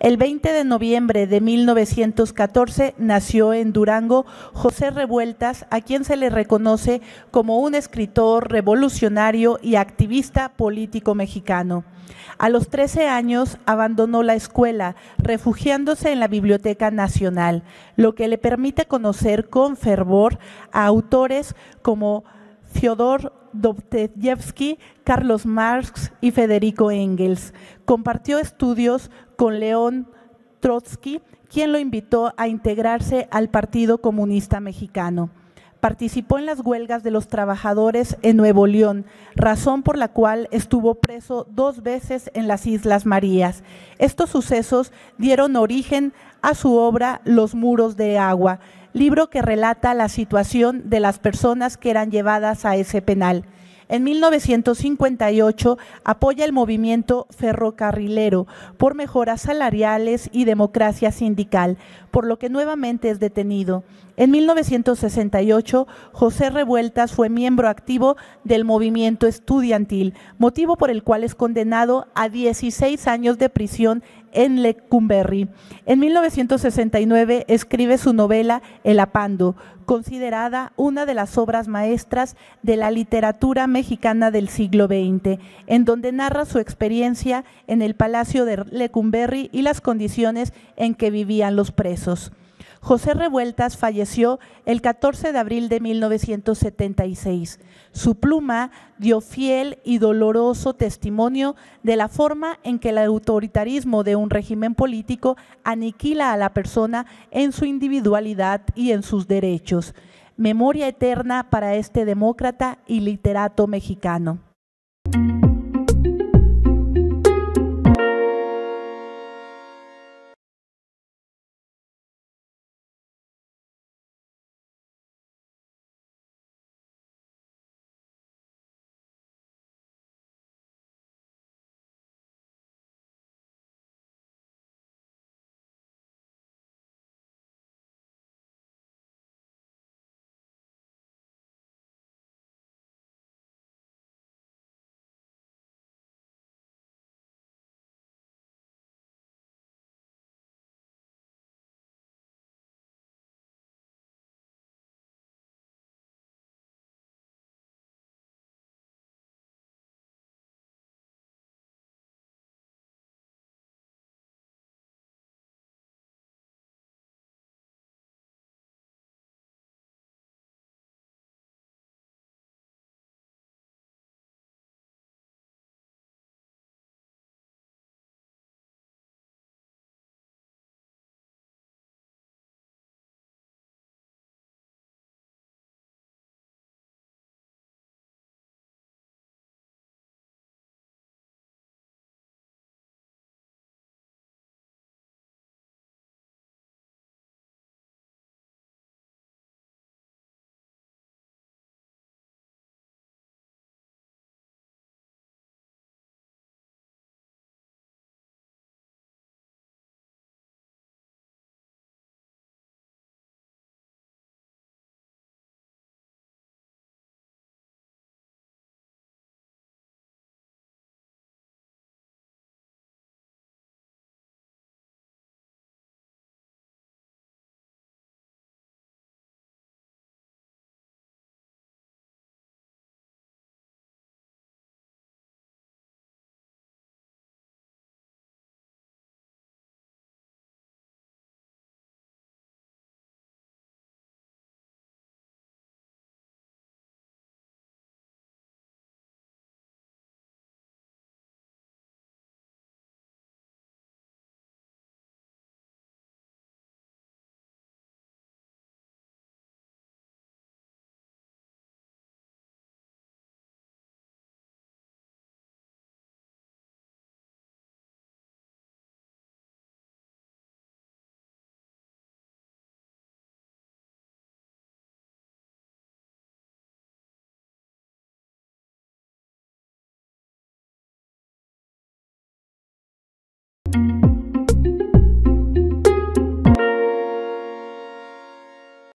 El 20 de noviembre de 1914 nació en Durango José Revueltas, a quien se le reconoce como un escritor revolucionario y activista político mexicano. A los 13 años abandonó la escuela, refugiándose en la Biblioteca Nacional, lo que le permite conocer con fervor a autores como Fyodor Dobteyevsky, Carlos Marx y Federico Engels. Compartió estudios con León Trotsky, quien lo invitó a integrarse al Partido Comunista Mexicano. Participó en las huelgas de los trabajadores en Nuevo León, razón por la cual estuvo preso dos veces en las Islas Marías. Estos sucesos dieron origen a su obra Los muros de agua, libro que relata la situación de las personas que eran llevadas a ese penal. En 1958 apoya el movimiento ferrocarrilero por mejoras salariales y democracia sindical, por lo que nuevamente es detenido. En 1968, José Revueltas fue miembro activo del movimiento estudiantil, motivo por el cual es condenado a 16 años de prisión en Lecumberri. En 1969 escribe su novela El Apando, considerada una de las obras maestras de la literatura mexicana del siglo XX, en donde narra su experiencia en el Palacio de Lecumberri y las condiciones en que vivían los presos. José Revueltas falleció el 14 de abril de 1976. Su pluma dio fiel y doloroso testimonio de la forma en que el autoritarismo de un régimen político aniquila a la persona en su individualidad y en sus derechos. Memoria eterna para este demócrata y literato mexicano.